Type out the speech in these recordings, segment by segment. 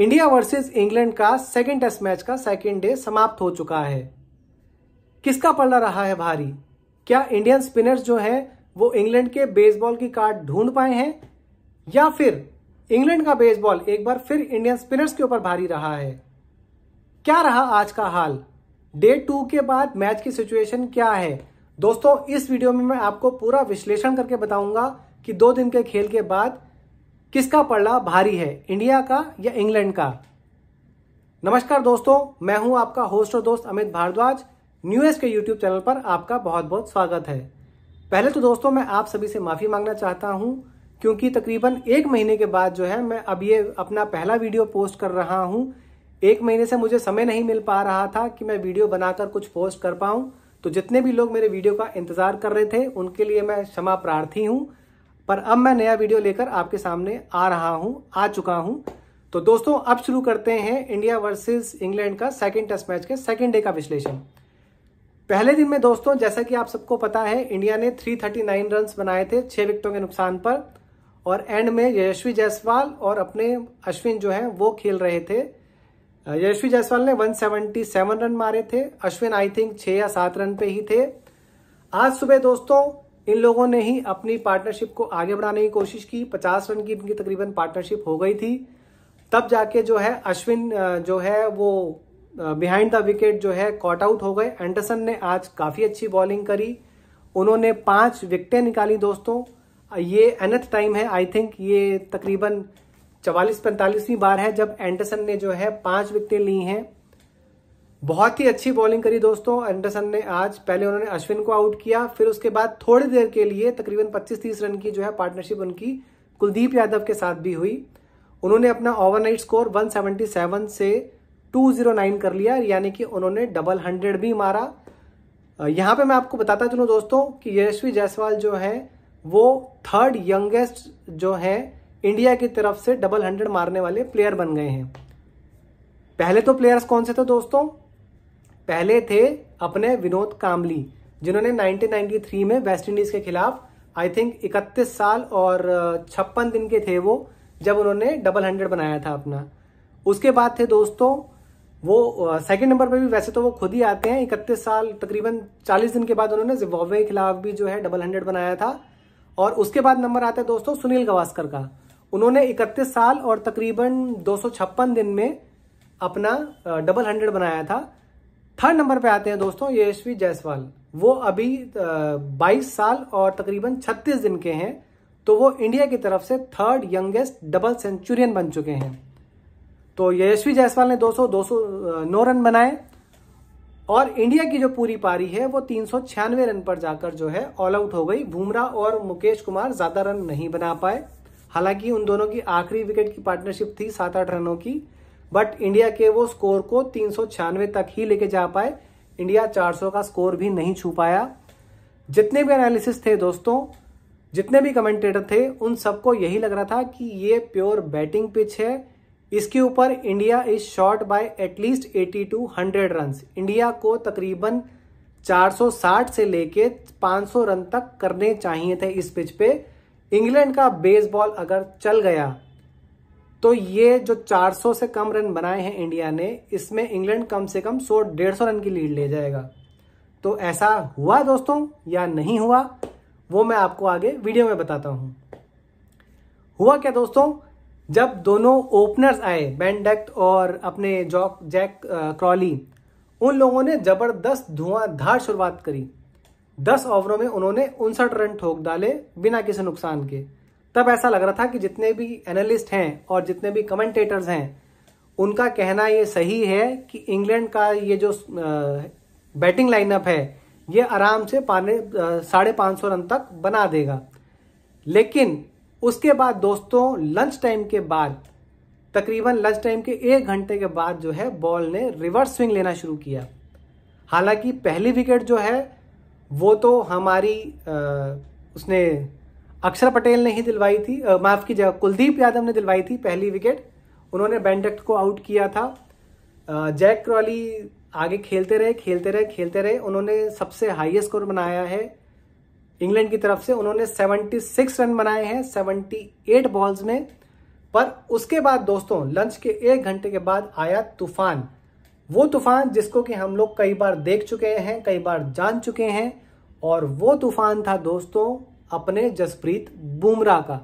India versus England का second test match का second day समाप्त हो चुका है किसका पलड़ा रहा है भारी क्या इंडियन स्पिनर्स जो है वो इंग्लैंड के बेसबॉल की कार्ड ढूंढ पाए हैं या फिर इंग्लैंड का बेसबॉल एक बार फिर इंडियन स्पिनर्स के ऊपर भारी रहा है क्या रहा आज का हाल डे टू के बाद मैच की सिचुएशन क्या है दोस्तों इस वीडियो में मैं आपको पूरा विश्लेषण करके बताऊंगा कि दो दिन के खेल के बाद किसका पड़ला भारी है इंडिया का या इंग्लैंड का नमस्कार दोस्तों मैं हूं आपका होस्ट और दोस्त अमित भारद्वाज न्यूएस के यूट्यूब चैनल पर आपका बहुत बहुत स्वागत है पहले तो दोस्तों मैं आप सभी से माफी मांगना चाहता हूं क्योंकि तकरीबन एक महीने के बाद जो है मैं अब ये अपना पहला वीडियो पोस्ट कर रहा हूं एक महीने से मुझे समय नहीं मिल पा रहा था कि मैं वीडियो बनाकर कुछ पोस्ट कर पाऊं तो जितने भी लोग मेरे वीडियो का इंतजार कर रहे थे उनके लिए मैं क्षमा प्रार्थी हूँ पर अब मैं नया वीडियो लेकर आपके सामने आ रहा हूं आ चुका हूं तो दोस्तों अब शुरू करते हैं इंडिया वर्सेस इंग्लैंड का सेकेंड टेस्ट मैच के सेकेंड डे का विश्लेषण पहले दिन में दोस्तों जैसा कि आप सबको पता है इंडिया ने 339 रन्स बनाए थे छह विकेटों के नुकसान पर और एंड में यशस्वी जायसवाल और अपने अश्विन जो हैं वो खेल रहे थे यशस्वी जायसवाल ने 177 रन मारे थे अश्विन आई थिंक छह या सात रन पे ही थे आज सुबह दोस्तों इन लोगों ने ही अपनी पार्टनरशिप को आगे बढ़ाने की कोशिश की पचास रन की इनकी तकरीबन पार्टनरशिप हो गई थी तब जाके जो है अश्विन जो है वो बिहाइंड द विकेट जो है कॉट आउट हो गए एंडरसन ने आज काफ़ी अच्छी बॉलिंग करी उन्होंने पांच विकटें निकाली दोस्तों ये अनथ टाइम है आई थिंक ये तकरीबन चवालीस पैंतालीसवीं बार है जब एंडरसन ने जो है पांच विकटें ली हैं बहुत ही अच्छी बॉलिंग करी दोस्तों एंडरसन ने आज पहले उन्होंने अश्विन को आउट किया फिर उसके बाद थोड़ी देर के लिए तकरीबन 25-30 रन की जो है पार्टनरशिप उनकी कुलदीप यादव के साथ भी हुई उन्होंने अपना ओवरनाइट स्कोर 177 से 209 कर लिया यानी कि उन्होंने डबल हंड्रेड भी मारा यहाँ पे मैं आपको बताता चलूँ दोस्तों कि यशस्वी जायसवाल जो है वो थर्ड यंगेस्ट जो है इंडिया की तरफ से डबल हंड्रेड मारने वाले प्लेयर बन गए हैं पहले तो प्लेयर्स कौन से थे दोस्तों पहले थे अपने विनोद कामली जिन्होंने 1993 में वेस्ट इंडीज के खिलाफ आई थिंक 31 साल और छप्पन दिन के थे वो जब उन्होंने डबल हंड्रेड बनाया था अपना उसके बाद थे दोस्तों वो सेकंड नंबर पर भी वैसे तो वो खुद ही आते हैं इकतीस साल तकरीबन चालीस दिन के बाद उन्होंने जिम्बाब्वे के खिलाफ भी जो है डबल हंड्रेड बनाया था और उसके बाद नंबर आता है दोस्तों सुनील गवास्कर का उन्होंने इकतीस साल और तकरीबन दो दिन में अपना डबल हंड्रेड बनाया था थर्ड नंबर पे आते हैं दोस्तों यशस्वी जायसवाल वो अभी बाईस साल और तकरीबन छत्तीस दिन के हैं तो वो इंडिया की तरफ से थर्ड यंगेस्ट डबल सेंचुरियन बन चुके हैं तो यशस्वी जायसवाल ने 200 200 नौ रन बनाए और इंडिया की जो पूरी पारी है वो तीन रन पर जाकर जो है ऑल आउट हो गई बुमराह और मुकेश कुमार ज्यादा रन नहीं बना पाए हालांकि उन दोनों की आखिरी विकेट की पार्टनरशिप थी सात आठ रनों की बट इंडिया के वो स्कोर को तीन तक ही लेके जा पाए इंडिया 400 का स्कोर भी नहीं छू पाया जितने भी एनालिसिस थे दोस्तों जितने भी कमेंटेटर थे उन सबको यही लग रहा था कि ये प्योर बैटिंग पिच है इसके ऊपर India is short by at least 80 to 100 run India को तकरीबन 460 से लेके 500 रन तक करने चाहिए थे इस पिच पे इंग्लैंड का बेसबॉल अगर चल गया तो ये जो 400 से कम रन बनाए हैं इंडिया ने इसमें इंग्लैंड कम से कम 100 150 रन की लीड ले जाएगा तो ऐसा हुआ दोस्तों या नहीं हुआ वो मैं आपको आगे वीडियो में बताता हूं हुआ क्या दोस्तों जब दोनों ओपनर्स आए बेंडेक्ट और अपने जॉक जैक क्रॉली उन लोगों ने जबरदस्त धुआंधार शुरुआत करी दस ओवरों में उन्होंने उनसठ रन ठोक डाले बिना किसी नुकसान के तब ऐसा लग रहा था कि जितने भी एनालिस्ट हैं और जितने भी कमेंटेटर्स हैं उनका कहना ये सही है कि इंग्लैंड का ये जो बैटिंग लाइनअप है ये आराम से पाने साढ़े पाँच सौ रन तक बना देगा लेकिन उसके बाद दोस्तों लंच टाइम के बाद तकरीबन लंच टाइम के एक घंटे के बाद जो है बॉल ने रिवर्स स्विंग लेना शुरू किया हालांकि पहली विकेट जो है वो तो हमारी आ, उसने अक्षर पटेल ने ही दिलवाई थी माफ जगह कुलदीप यादव ने दिलवाई थी पहली विकेट उन्होंने बैंडक्ट को आउट किया था जैक क्रॉली आगे खेलते रहे खेलते रहे खेलते रहे उन्होंने सबसे हाईएस्ट स्कोर बनाया है इंग्लैंड की तरफ से उन्होंने 76 रन बनाए हैं 78 बॉल्स में पर उसके बाद दोस्तों लंच के एक घंटे के बाद आया तूफान वो तूफान जिसको कि हम लोग कई बार देख चुके हैं कई बार जान चुके हैं और वो तूफान था दोस्तों अपने जसप्रीत बुमराह का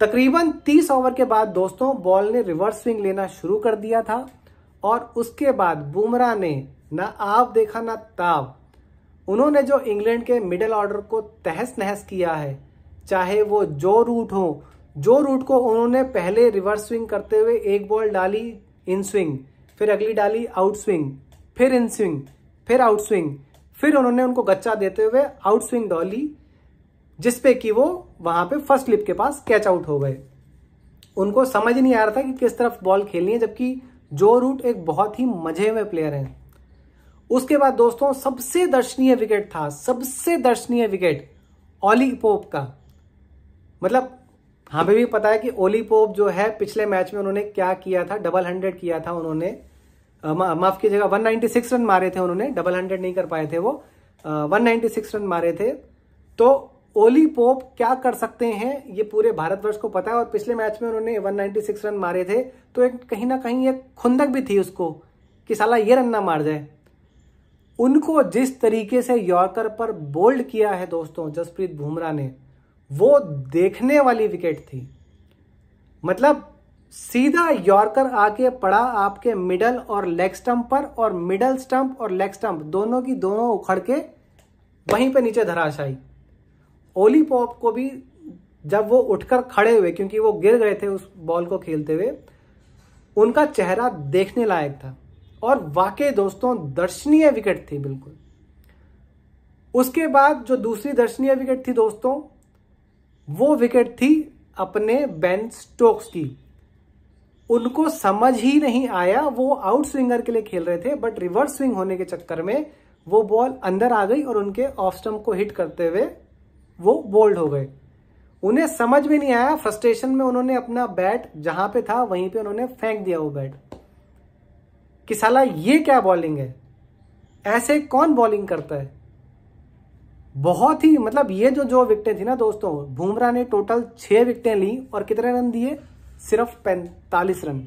तकरीबन 30 ओवर के बाद दोस्तों बॉल ने रिवर्स स्विंग लेना शुरू कर दिया था और उसके बाद बुमराह ने ना आप देखा ना ताव उन्होंने जो इंग्लैंड के मिडिल ऑर्डर को तहस नहस किया है चाहे वो जो रूट हो जो रूट को उन्होंने पहले रिवर्स स्विंग करते हुए एक बॉल डाली इन स्विंग फिर अगली डाली आउट स्विंग फिर इन स्विंग फिर आउट स्विंग फिर उन्होंने उनको गच्चा देते हुए आउट स्विंग डाली जिसपे कि वो वहां पे फर्स्ट लिप के पास कैच आउट हो गए उनको समझ नहीं आ रहा था कि किस तरफ बॉल खेलनी है जबकि जो रूट एक बहुत ही मजे हुए प्लेयर हैं उसके बाद दोस्तों सबसे दर्शनीय विकेट था सबसे दर्शनीय विकेट ओली पोप का मतलब हमें भी पता है कि ओली पोप जो है पिछले मैच में उन्होंने क्या किया था डबल हंड्रेड किया था उन्होंने माफ कीजिएगा 196 रन मारे थे उन्होंने डबल हंड्रेड नहीं कर पाए थे वो आ, 196 रन मारे थे तो ओली पोप क्या कर सकते हैं ये पूरे भारतवर्ष को पता है और पिछले मैच में उन्होंने 196 रन मारे थे तो एक कहीं ना कहीं एक खुंदक भी थी उसको कि साला ये रन ना मार जाए उनको जिस तरीके से यॉर्कर पर बोल्ड किया है दोस्तों जसप्रीत बुमराह ने वो देखने वाली विकेट थी मतलब सीधा यॉर्कर आके पड़ा आपके मिडल और लेग स्टंप पर और मिडल स्टंप और लेग स्टंप दोनों की दोनों उखड़ के वहीं पे नीचे धराशाई ओली पॉप को भी जब वो उठकर खड़े हुए क्योंकि वो गिर गए थे उस बॉल को खेलते हुए उनका चेहरा देखने लायक था और वाकई दोस्तों दर्शनीय विकेट थी बिल्कुल उसके बाद जो दूसरी दर्शनीय विकेट थी दोस्तों वो विकेट थी अपने बेन स्टोक्स की उनको समझ ही नहीं आया वो आउट स्विंगर के लिए खेल रहे थे बट रिवर्स स्विंग होने के चक्कर में वो बॉल अंदर आ गई और उनके ऑफ स्टम्प को हिट करते हुए वो बोल्ड हो गए उन्हें समझ भी नहीं आया फ्रस्ट्रेशन में उन्होंने अपना बैट जहां पे था वहीं पे उन्होंने फेंक दिया वो बैट कि साला ये क्या बॉलिंग है ऐसे कौन बॉलिंग करता है बहुत ही मतलब ये जो जो विकटें थी ना दोस्तों बुमराह ने टोटल छह विकटें ली और कितने रन दिए सिर्फ पैंतालीस रन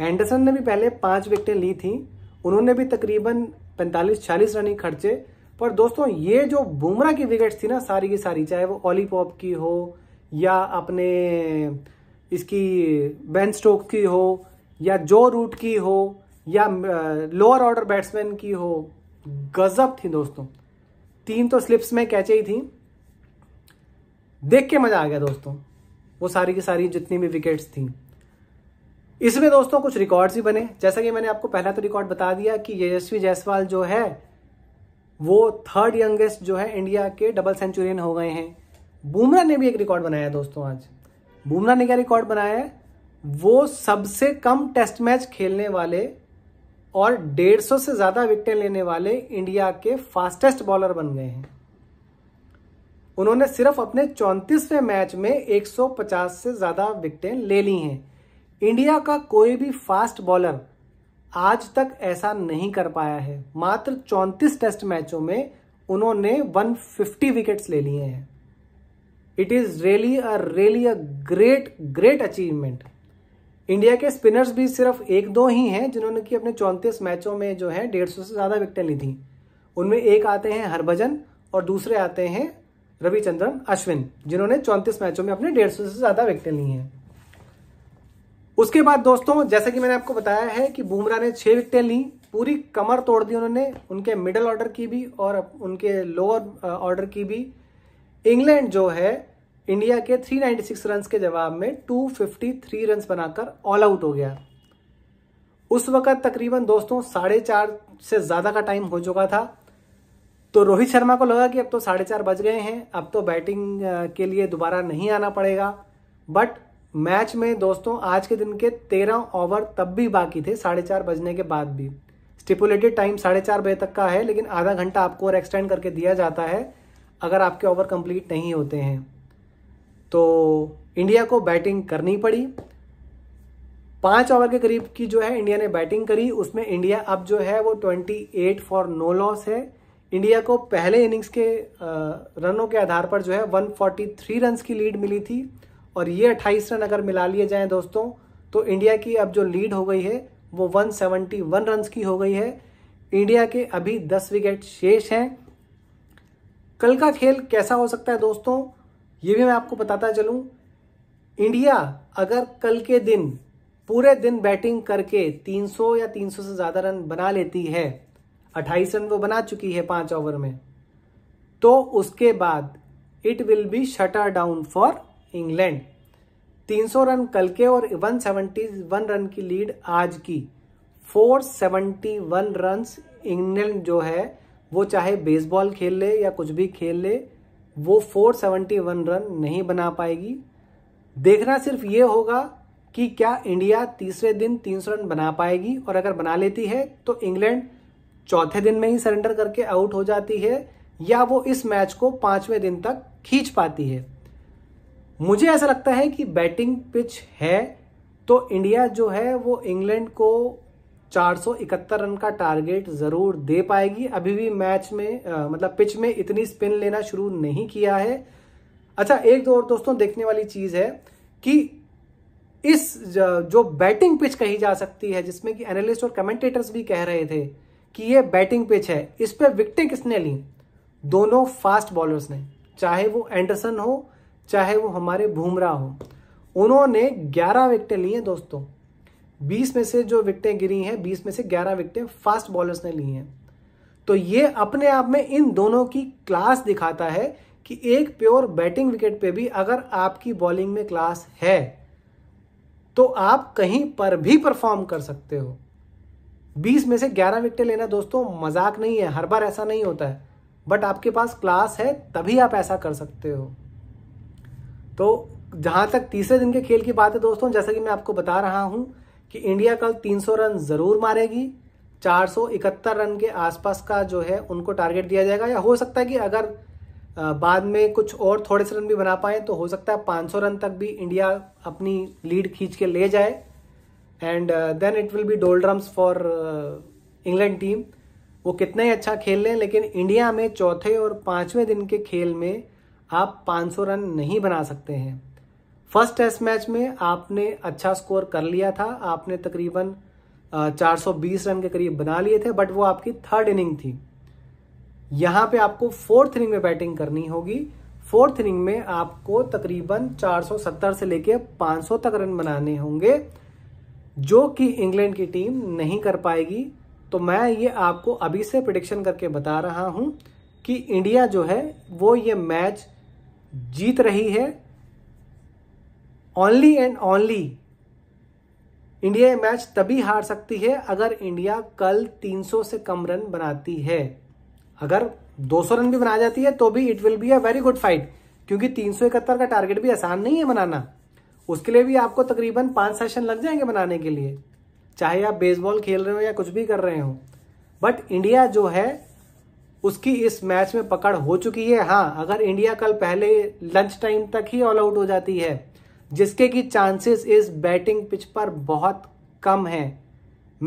एंडरसन ने भी पहले पांच विकटें ली थी उन्होंने भी तकरीबन पैंतालीस छियालीस रन ही खर्चे पर दोस्तों ये जो बुमरा की विकेट्स थी ना सारी की सारी चाहे वो ऑलीपॉप की हो या अपने इसकी बैन स्टोक की हो या जो रूट की हो या लोअर ऑर्डर बैट्समैन की हो गजब थी दोस्तों तीन तो स्लिप्स में कैचे ही थी देख के मजा आ गया दोस्तों वो सारी की सारी जितनी भी विकेट्स थी इसमें दोस्तों कुछ रिकॉर्ड्स भी बने जैसा कि मैंने आपको पहला तो रिकॉर्ड बता दिया कि यशस्वी जायसवाल जो है वो थर्ड यंगेस्ट जो है इंडिया के डबल सेंचुरियन हो गए हैं बुमरा ने भी एक रिकॉर्ड बनाया दोस्तों आज बुमरा ने क्या रिकॉर्ड बनाया है वो सबसे कम टेस्ट मैच खेलने वाले और डेढ़ सौ से ज़्यादा विकटें लेने वाले इंडिया के फास्टेस्ट बॉलर बन गए हैं उन्होंने सिर्फ अपने चौंतीसवें मैच में 150 से ज़्यादा विकटें ले ली हैं इंडिया का कोई भी फास्ट बॉलर आज तक ऐसा नहीं कर पाया है मात्र चौंतीस टेस्ट मैचों में उन्होंने 150 विकेट्स ले लिए हैं it is really a really a great great achievement India के स्पिनर्स भी सिर्फ एक दो ही हैं जिन्होंने कि अपने चौंतीस मैचों में जो है डेढ़ सौ से ज़्यादा विकटें ली थी उनमें एक आते हैं हरभजन और दूसरे आते हैं रविचंद्रन अश्विन जिन्होंने चौंतीस मैचों में अपने डेढ़ सौ से ज़्यादा विकटें ली हैं उसके बाद दोस्तों जैसे कि मैंने आपको बताया है कि बुमराह ने छह विकटें ली पूरी कमर तोड़ दी उन्होंने उनके मिडल ऑर्डर की भी और उनके लोअर ऑर्डर uh, की भी इंग्लैंड जो है इंडिया के 396 रन्स के जवाब में 253 रन बनाकर ऑल आउट हो गया उस वक्त तकरीबन दोस्तों साढ़े चार से ज़्यादा का टाइम हो चुका था तो रोहित शर्मा को लगा कि अब तो साढ़े चार बज गए हैं अब तो बैटिंग uh, के लिए दोबारा नहीं आना पड़ेगा बट मैच में दोस्तों आज के दिन के तेरह ओवर तब भी बाकी थे साढ़े चार बजने के बाद भी स्टिपुलेटेड टाइम साढ़े चार बजे तक का है लेकिन आधा घंटा आपको और एक्सटेंड करके दिया जाता है अगर आपके ओवर कंप्लीट नहीं होते हैं तो इंडिया को बैटिंग करनी पड़ी पाँच ओवर के करीब की जो है इंडिया ने बैटिंग करी उसमें इंडिया अब जो है वो twenty eight for no loss है इंडिया को पहले इनिंग्स के रनों के आधार पर जो है 143 फोर्टी की लीड मिली थी और ये अट्ठाईस रन अगर मिला लिए जाए दोस्तों तो इंडिया की अब जो लीड हो गई है वो 171 रन की हो गई है इंडिया के अभी 10 विकेट शेष हैं कल का खेल कैसा हो सकता है दोस्तों ये भी मैं आपको बताता चलूं इंडिया अगर कल के दिन पूरे दिन बैटिंग करके 300 या 300 से ज़्यादा रन बना लेती है 28 रन वो बना चुकी है पाँच ओवर में तो उसके बाद it will be shutter down for England 300 run कल के और 171 रन की लीड आज की 471 रन इंग्लैंड जो है वो चाहे बेसबॉल खेल ले या कुछ भी खेल ले वो 471 रन नहीं बना पाएगी देखना सिर्फ ये होगा कि क्या इंडिया तीसरे दिन 300 रन बना पाएगी और अगर बना लेती है तो इंग्लैंड चौथे दिन में ही सरेंडर करके आउट हो जाती है या वो इस मैच को पांचवें दिन तक खींच पाती है मुझे ऐसा लगता है कि बैटिंग पिच है तो इंडिया जो है वो इंग्लैंड को 471 रन का टारगेट जरूर दे पाएगी अभी भी मैच में आ, मतलब पिच में इतनी स्पिन लेना शुरू नहीं किया है अच्छा एक दो और दोस्तों देखने वाली चीज है कि इस जो बैटिंग पिच कही जा सकती है जिसमें कि एनालिस्ट और कमेंटेटर्स भी कह रहे थे कि ये बैटिंग पिच है इस पर विकटें किसने ली दोनों फास्ट बॉलर्स ने चाहे वो एंडरसन हो चाहे वो हमारे भूमरा हो उन्होंने 11 विकटें ली हैं दोस्तों 20 में से जो विकटें गिरी हैं 20 में से 11 विकटें फास्ट बॉलर्स ने ली हैं तो ये अपने आप में इन दोनों की क्लास दिखाता है कि एक प्योर बैटिंग विकेट पे भी अगर आपकी बॉलिंग में क्लास है तो आप कहीं पर भी परफॉर्म कर सकते हो 20 में से 11 विकटें लेना दोस्तों मजाक नहीं है हर बार ऐसा नहीं होता है बट आपके पास क्लास है तभी आप ऐसा कर सकते हो तो जहां तक तीसरे दिन के खेल की बात है दोस्तों जैसा कि मैं आपको बता रहा हूं कि इंडिया कल 300 रन जरूर मारेगी 471 रन के आसपास का जो है उनको टारगेट दिया जाएगा या हो सकता है कि अगर बाद में कुछ और थोड़े से रन भी बना पाए तो हो सकता है 500 रन तक भी इंडिया अपनी लीड खींच के ले जाए and then it will be doldrums for England team वो कितना ही अच्छा खेल लें लेकिन इंडिया में चौथे और पांचवें दिन के खेल में आप 500 रन नहीं बना सकते हैं फर्स्ट टेस्ट मैच में आपने अच्छा स्कोर कर लिया था आपने तकरीबन 420 रन के करीब बना लिए थे बट वो आपकी थर्ड इनिंग थी यहाँ पे आपको फोर्थ इनिंग में बैटिंग करनी होगी फोर्थ इनिंग में आपको तकरीबन 470 से लेके 500 तक रन बनाने होंगे जो कि इंग्लैंड की टीम नहीं कर पाएगी तो मैं ये आपको अभी से प्रडिक्शन करके बता रहा हूँ कि इंडिया जो है वो ये मैच जीत रही है ओनली एंड ओनली इंडिया ये मैच तभी हार सकती है अगर इंडिया कल 300 से कम रन बनाती है अगर 200 रन भी बना जाती है तो भी it will be a very good fight क्योंकि तीन का टारगेट भी आसान नहीं है बनाना उसके लिए भी आपको तकरीबन पांच सेशन लग जाएंगे बनाने के लिए चाहे आप बेसबॉल खेल रहे हो या कुछ भी कर रहे हो बट इंडिया जो है उसकी इस मैच में पकड़ हो चुकी है हाँ अगर इंडिया कल पहले लंच टाइम तक ही ऑल आउट हो जाती है जिसके कि चांसेस इस बैटिंग पिच पर बहुत कम है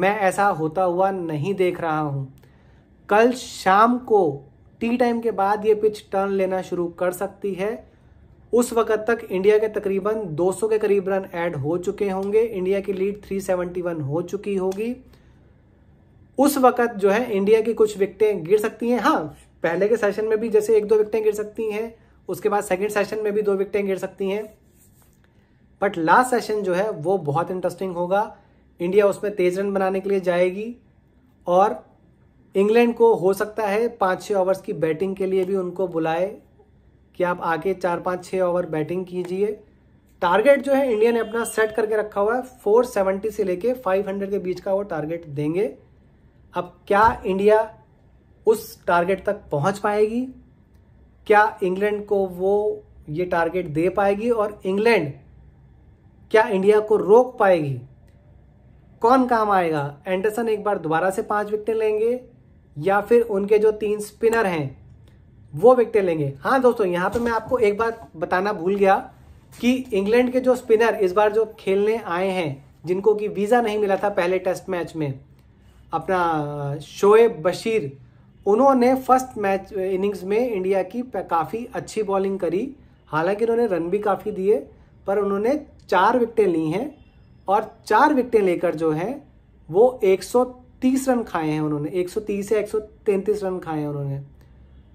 मैं ऐसा होता हुआ नहीं देख रहा हूँ कल शाम को टी टाइम के बाद ये पिच टर्न लेना शुरू कर सकती है उस वक्त तक इंडिया के तकरीबन 200 के करीब रन ऐड हो चुके होंगे इंडिया की लीड 371 हो चुकी होगी उस वक्त जो है इंडिया की कुछ विकटें गिर सकती हैं हाँ पहले के सेशन में भी जैसे एक दो विकटें गिर सकती हैं उसके बाद सेकेंड सेशन में भी दो विकटें गिर सकती हैं बट लास्ट सेशन जो है वो बहुत इंटरेस्टिंग होगा इंडिया उसमें तेज रन बनाने के लिए जाएगी और इंग्लैंड को हो सकता है पाँच छः ओवर्स की बैटिंग के लिए भी उनको बुलाए कि आप आके चार पाँच छः ओवर बैटिंग कीजिए टारगेट जो है इंडिया ने अपना सेट करके रखा हुआ है 470 से लेके 500 के बीच का वो टारगेट देंगे अब क्या इंडिया उस टारगेट तक पहुंच पाएगी क्या इंग्लैंड को वो ये टारगेट दे पाएगी और इंग्लैंड क्या इंडिया को रोक पाएगी कौन काम आएगा एंडरसन एक बार दोबारा से पांच विकेट लेंगे या फिर उनके जो तीन स्पिनर हैं वो विकेट लेंगे हाँ दोस्तों यहाँ पे मैं आपको एक बार बताना भूल गया कि इंग्लैंड के जो स्पिनर इस बार जो खेलने आए हैं जिनको कि वीज़ा नहीं मिला था पहले टेस्ट मैच में अपना शोएब बशीर उन्होंने फर्स्ट मैच इनिंग्स में इंडिया की काफ़ी अच्छी बॉलिंग करी हालांकि उन्होंने रन भी काफ़ी दिए पर उन्होंने चार विकटें ली हैं और चार विकटें लेकर जो हैं वो 130 रन खाए हैं उन्होंने 130 से 133 रन खाए हैं उन्होंने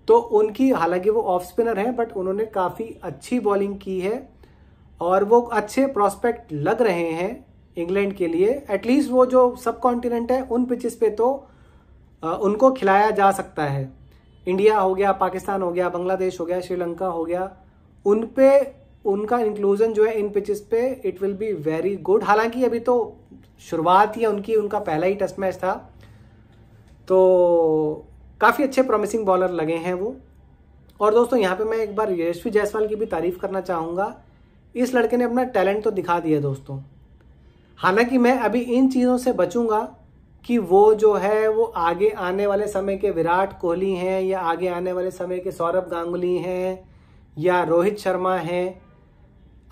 तो उनकी हालांकि वो ऑफ स्पिनर हैं बट उन्होंने काफ़ी अच्छी बॉलिंग की है और वो अच्छे प्रॉस्पेक्ट लग रहे हैं इंग्लैंड के लिए एटलीस्ट वो जो सब कॉन्टिनेंट है उन पिचेस पे तो उनको खिलाया जा सकता है इंडिया हो गया पाकिस्तान हो गया बांग्लादेश हो गया श्रीलंका हो गया उन पे उनका इंक्लूजन जो है इन पिचेस पे it will be very good हालांकि अभी तो शुरुआत ही है उनकी उनका पहला ही टेस्ट मैच था तो काफ़ी अच्छे प्रॉमिसिंग बॉलर लगे हैं वो और दोस्तों यहाँ पे मैं एक बार यशवी जायसवाल की भी तारीफ करना चाहूँगा इस लड़के ने अपना टैलेंट तो दिखा दिया दोस्तों हालांकि मैं अभी इन चीज़ों से बचूंगा कि वो जो है वो आगे आने वाले समय के विराट कोहली हैं या आगे आने वाले समय के सौरभ गांगुली हैं या रोहित शर्मा हैं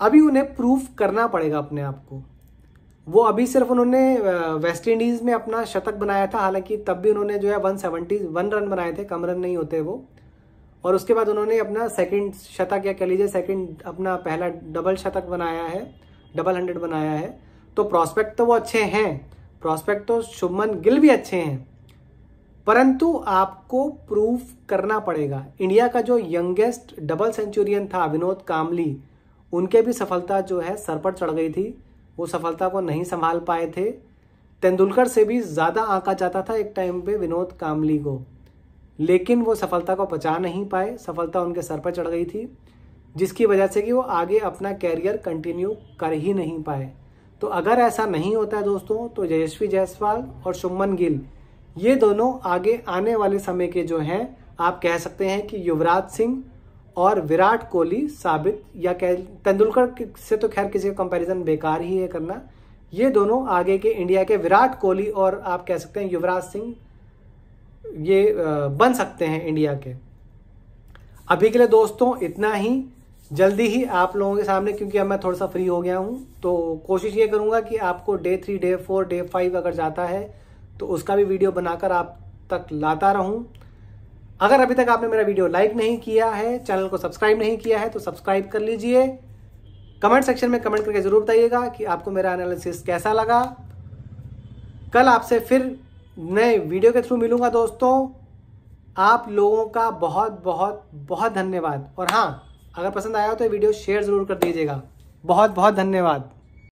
अभी उन्हें प्रूफ करना पड़ेगा अपने आप को वो अभी सिर्फ उन्होंने वेस्ट इंडीज़ में अपना शतक बनाया था हालांकि तब भी उन्होंने जो है वन सेवेंटी वन रन बनाए थे कम रन नहीं होते वो और उसके बाद उन्होंने अपना सेकंड शतक या कह लीजिए सेकंड अपना पहला डबल शतक बनाया है डबल हंड्रेड बनाया है तो प्रॉस्पेक्ट तो वो अच्छे हैं प्रॉस्पेक्ट तो शुभमन गिल भी अच्छे हैं परंतु आपको प्रूफ करना पड़ेगा इंडिया का जो यंगेस्ट डबल सेंचुरियन था विनोद कामली उनके भी सफलता जो है सर पर चढ़ गई थी वो सफलता को नहीं संभाल पाए थे तेंदुलकर से भी ज़्यादा आंका जाता था एक टाइम पे विनोद कामली को लेकिन वो सफलता को बचा नहीं पाए सफलता उनके सर पर चढ़ गई थी जिसकी वजह से कि वो आगे अपना कैरियर कंटिन्यू कर ही नहीं पाए तो अगर ऐसा नहीं होता है दोस्तों तो यशस्वी जायसवाल और सुमन गिल ये दोनों आगे आने वाले समय के जो हैं आप कह सकते हैं कि युवराज सिंह और विराट कोहली साबित या कह तेंदुलकर से तो खैर किसी का कंपैरिजन बेकार ही है करना ये दोनों आगे के इंडिया के विराट कोहली और आप कह सकते हैं युवराज सिंह ये बन सकते हैं इंडिया के अभी के लिए दोस्तों इतना ही जल्दी ही आप लोगों के सामने क्योंकि अब मैं थोड़ा सा फ्री हो गया हूँ तो कोशिश ये करूँगा कि आपको day three day four day five अगर जाता है तो उसका भी वीडियो बनाकर आप तक लाता रहूँ अगर अभी तक आपने मेरा वीडियो लाइक नहीं किया है चैनल को सब्सक्राइब नहीं किया है तो सब्सक्राइब कर लीजिए कमेंट सेक्शन में कमेंट करके ज़रूर बताइएगा कि आपको मेरा एनालिसिस कैसा लगा कल आपसे फिर नए वीडियो के थ्रू मिलूंगा दोस्तों आप लोगों का बहुत बहुत बहुत धन्यवाद और हाँ अगर पसंद आया हो तो वीडियो शेयर ज़रूर कर दीजिएगा बहुत बहुत धन्यवाद